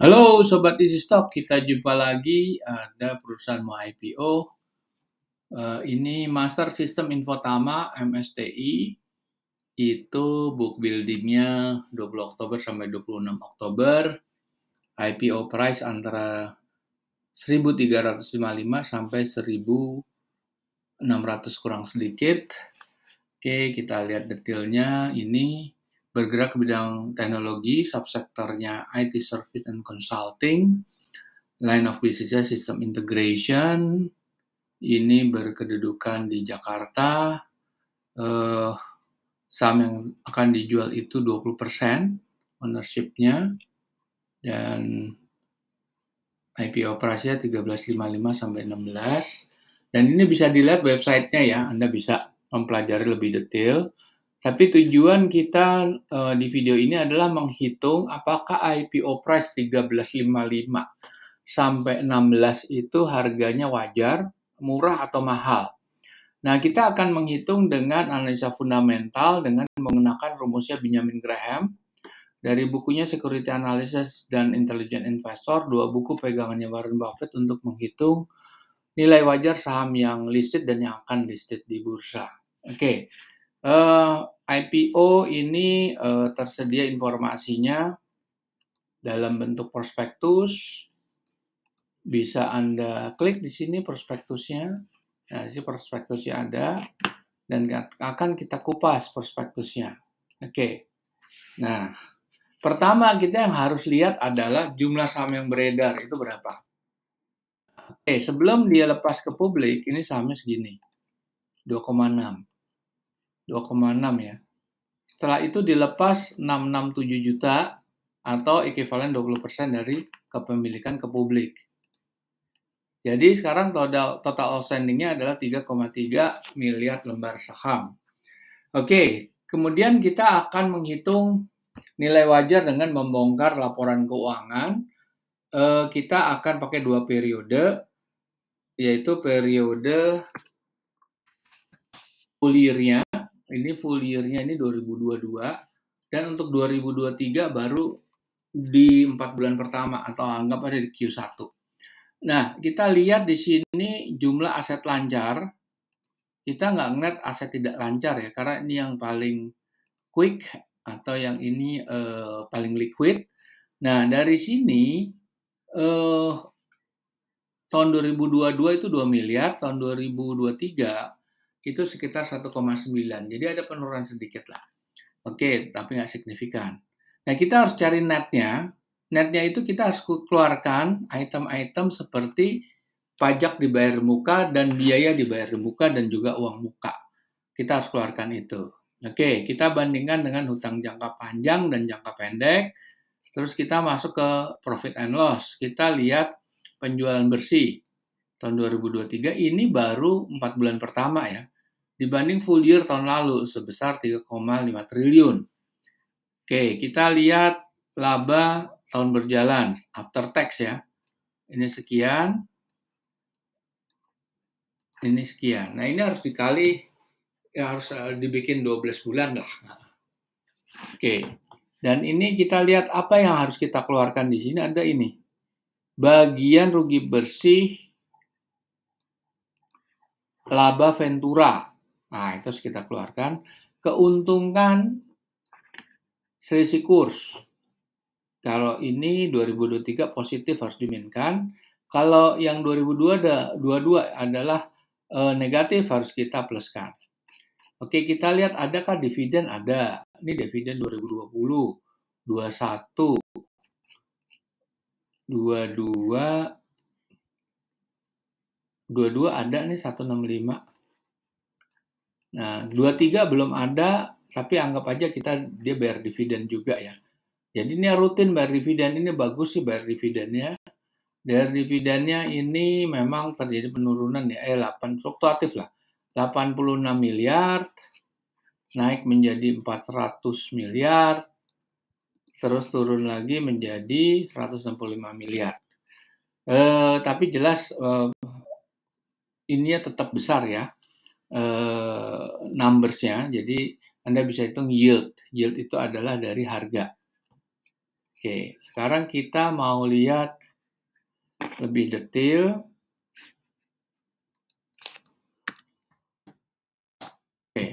Halo Sobat Easy Stock, kita jumpa lagi ada perusahaan mau IPO. Eh, ini Master System Infotama MSTI itu book buildingnya 20 Oktober sampai 26 Oktober. IPO price antara 1355 sampai 1600 kurang sedikit. Oke, kita lihat detailnya ini bergerak ke bidang teknologi, subsektornya IT Service and Consulting, line of businessnya System Integration, ini berkedudukan di Jakarta, eh, saham yang akan dijual itu 20% ownership-nya, dan IPO operasinya 13.55 sampai 16, dan ini bisa dilihat websitenya ya, Anda bisa mempelajari lebih detail, tapi tujuan kita e, di video ini adalah menghitung apakah IPO price 1355 sampai 16 itu harganya wajar, murah atau mahal. Nah, kita akan menghitung dengan analisa fundamental dengan menggunakan rumusnya Benjamin Graham dari bukunya Security Analysis dan Intelligent Investor, dua buku pegangannya Warren Buffett untuk menghitung nilai wajar saham yang listed dan yang akan listed di bursa. Oke. Okay. Uh, eh, IPO ini uh, tersedia informasinya dalam bentuk prospektus. Bisa Anda klik di sini prospektusnya. Nah, si prospektusnya ada dan akan kita kupas prospektusnya. Oke. Okay. Nah, pertama kita yang harus lihat adalah jumlah saham yang beredar itu berapa. Oke, okay, sebelum dia lepas ke publik, ini sahamnya segini. 2,6. 2,6 ya. Setelah itu dilepas 667 juta atau ekuivalen 20% dari kepemilikan ke publik. Jadi sekarang total total outstandingnya adalah 3,3 miliar lembar saham. Oke, kemudian kita akan menghitung nilai wajar dengan membongkar laporan keuangan. Eh, kita akan pakai dua periode, yaitu periode kulirnya ini full year-nya ini 2022 dan untuk 2023 baru di 4 bulan pertama atau anggap ada di Q1. Nah, kita lihat di sini jumlah aset lancar. Kita nggak ngeliat aset tidak lancar ya, karena ini yang paling quick atau yang ini uh, paling liquid. Nah, dari sini uh, tahun 2022 itu 2 miliar, tahun 2023 itu sekitar 1,9. Jadi ada penurunan sedikit lah. Oke, tapi nggak signifikan. Nah, kita harus cari netnya. Netnya itu kita harus keluarkan item-item seperti pajak dibayar muka dan biaya dibayar muka dan juga uang muka. Kita harus keluarkan itu. Oke, kita bandingkan dengan hutang jangka panjang dan jangka pendek. Terus kita masuk ke profit and loss. Kita lihat penjualan bersih tahun 2023 ini baru 4 bulan pertama ya dibanding full year tahun lalu sebesar 3,5 triliun. Oke, kita lihat laba tahun berjalan after tax ya. Ini sekian. Ini sekian. Nah, ini harus dikali ya harus eh, dibikin 12 bulan lah. Oke. Dan ini kita lihat apa yang harus kita keluarkan di sini ada ini. Bagian rugi bersih laba Ventura Nah, itu harus kita keluarkan. Keuntungan selisih kurs. Kalau ini 2023 positif harus diminkan. Kalau yang 2022 adalah eh, negatif harus kita pluskan. Oke, kita lihat adakah dividen ada. Ini dividen 2020, 21, 22, 22 ada nih 165. Nah, 23 belum ada, tapi anggap aja kita dia bayar dividen juga ya. Jadi ini rutin bayar dividen, ini bagus sih bayar dividennya. Bayar dividennya ini memang terjadi penurunan ya, eh 8, fluktuatif lah. 86 miliar, naik menjadi 400 miliar, terus turun lagi menjadi 165 miliar. Eh, tapi jelas eh, ininya tetap besar ya, uh, numbersnya. Jadi Anda bisa hitung yield. Yield itu adalah dari harga. Oke, sekarang kita mau lihat lebih detail. Oke.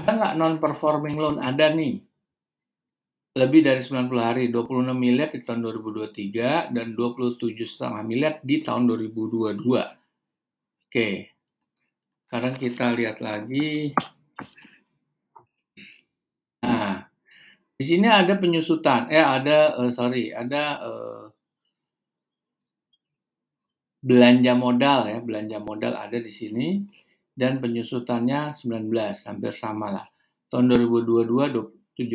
Ada nggak non-performing loan? Ada nih. Lebih dari 90 hari, 26 miliar di tahun 2023 dan 27,5 miliar di tahun 2022. Oke, sekarang kita lihat lagi. Nah, di sini ada penyusutan. Eh, ada, uh, sorry, ada uh, belanja modal ya. Belanja modal ada di sini. Dan penyusutannya 19, hampir sama lah. Tahun 2022 73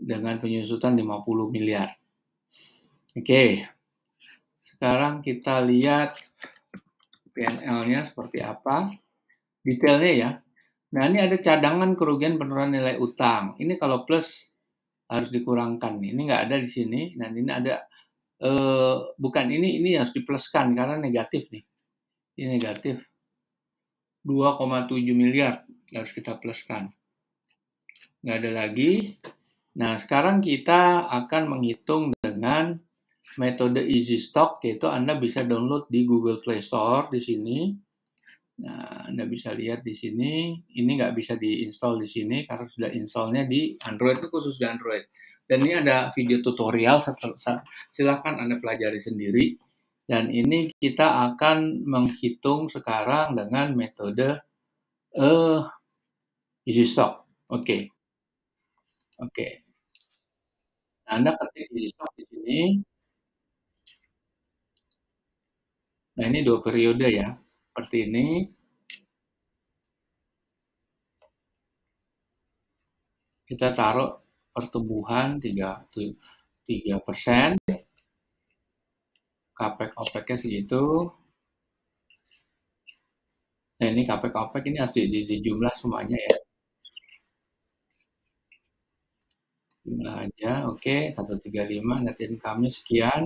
dengan penyusutan 50 miliar. Oke, sekarang kita lihat PNL-nya seperti apa, detailnya ya. Nah, ini ada cadangan kerugian penurunan nilai utang. Ini kalau plus harus dikurangkan. Ini nggak ada di sini. Dan ini ada, eh, bukan ini, ini harus dipluskan karena negatif nih. Ini negatif. 2,7 miliar harus kita pluskan. Nggak ada lagi. Nah, sekarang kita akan menghitung dengan metode Easy Stock yaitu Anda bisa download di Google Play Store di sini. Nah, Anda bisa lihat di sini, ini nggak bisa diinstal di sini karena sudah installnya di Android, itu khusus di Android. Dan ini ada video tutorial, silahkan Anda pelajari sendiri. Dan ini kita akan menghitung sekarang dengan metode uh, Easy Stock. Oke. Okay. Oke. Okay. Anda ketik Easy Stock di sini. Nah, ini dua periode ya. Seperti ini. Kita taruh pertumbuhan 3, persen. Kapek opeknya segitu. Nah, ini Kapek opek ini harus dijumlah di, di semuanya ya. Jumlah aja, oke. Okay. 135, net income-nya sekian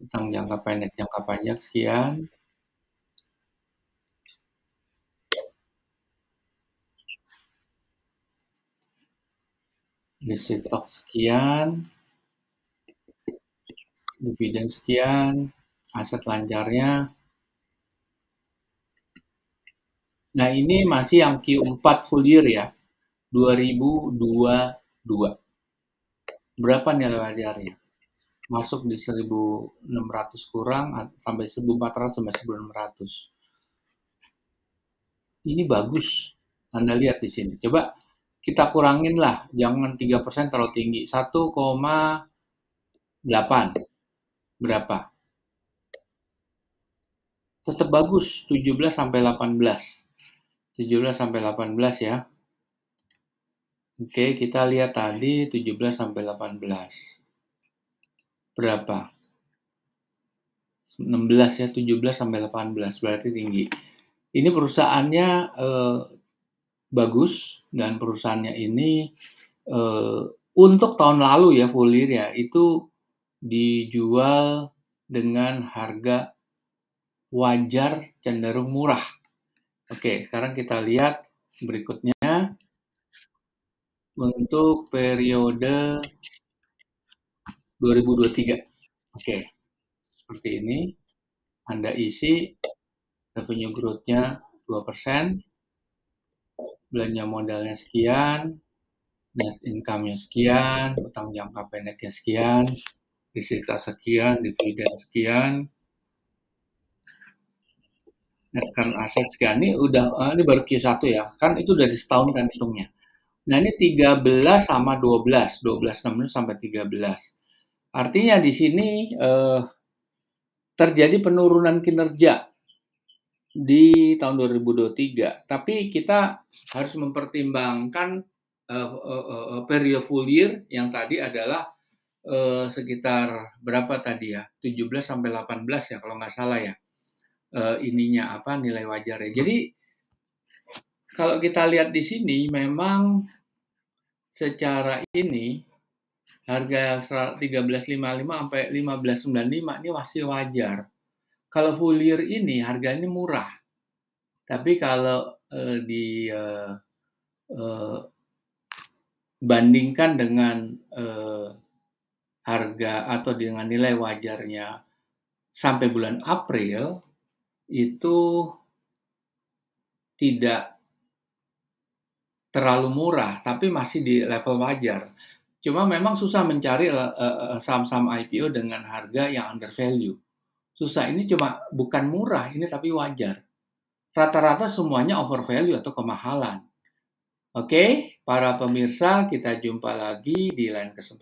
tentang jangka pendek jangka panjang sekian isi stok sekian dividen sekian aset lancarnya nah ini masih yang Q4 full year ya 2022 berapa nilai wajarnya masuk di 1600 kurang sampai 1400 sampai 1600. Ini bagus. Anda lihat di sini. Coba kita kurangin lah, jangan 3% terlalu tinggi. 1,8 berapa? Tetap bagus 17 sampai 18. 17 sampai 18 ya. Oke, kita lihat tadi 17 sampai 18 berapa? 16 ya, 17 sampai 18 berarti tinggi. Ini perusahaannya eh, bagus dan perusahaannya ini eh, untuk tahun lalu ya full year ya itu dijual dengan harga wajar cenderung murah. Oke, sekarang kita lihat berikutnya untuk periode 2023. Oke. Okay. Seperti ini. Anda isi revenue growth-nya 2%, belanja modalnya sekian, net income-nya sekian, utang jangka pendeknya sekian, disita sekian, dividen sekian, net current asset sekian. Ini udah, eh, ini baru Q1 ya, kan itu dari setahun kan hitungnya. Nah ini 13 sama 12, 12, 16 sampai 13. Artinya di sini eh, terjadi penurunan kinerja di tahun 2023. Tapi kita harus mempertimbangkan eh, eh, eh, eh, periode full year yang tadi adalah eh, sekitar berapa tadi ya? 17 sampai 18 ya kalau nggak salah ya. Eh, ininya apa nilai wajar ya. Jadi kalau kita lihat di sini memang secara ini harga 13.55 sampai 15.95 ini masih wajar. Kalau full year ini harganya murah. Tapi kalau uh, di uh, uh, bandingkan dengan uh, harga atau dengan nilai wajarnya sampai bulan April itu tidak terlalu murah, tapi masih di level wajar. Cuma memang susah mencari eh, eh, eh, saham-saham IPO dengan harga yang under value. Susah ini cuma bukan murah ini tapi wajar. Rata-rata semuanya over value atau kemahalan. Oke, para pemirsa, kita jumpa lagi di lain kesempatan.